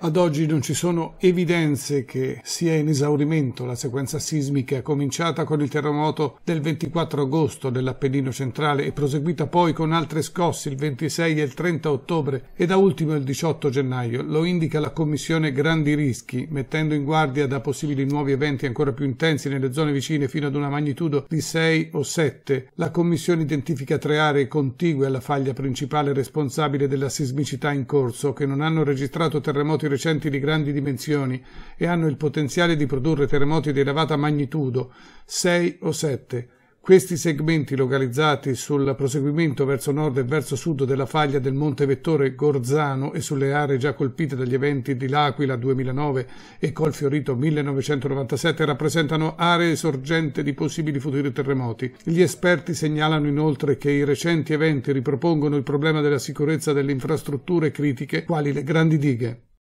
Ad oggi non ci sono evidenze che sia in esaurimento la sequenza sismica cominciata con il terremoto del 24 agosto dell'Appennino centrale e proseguita poi con altre scosse il 26 e il 30 ottobre e da ultimo il 18 gennaio. Lo indica la Commissione Grandi Rischi, mettendo in guardia da possibili nuovi eventi ancora più intensi nelle zone vicine fino ad una magnitudo di 6 o 7. La Commissione identifica tre aree contigue alla faglia principale responsabile della sismicità in corso che non hanno registrato terremoti recenti di grandi dimensioni e hanno il potenziale di produrre terremoti di elevata magnitudo, 6 o 7. Questi segmenti localizzati sul proseguimento verso nord e verso sud della faglia del Monte Vettore Gorzano e sulle aree già colpite dagli eventi di L'Aquila 2009 e Colfiorito 1997 rappresentano aree sorgente di possibili futuri terremoti. Gli esperti segnalano inoltre che i recenti eventi ripropongono il problema della sicurezza delle infrastrutture critiche, quali le grandi dighe.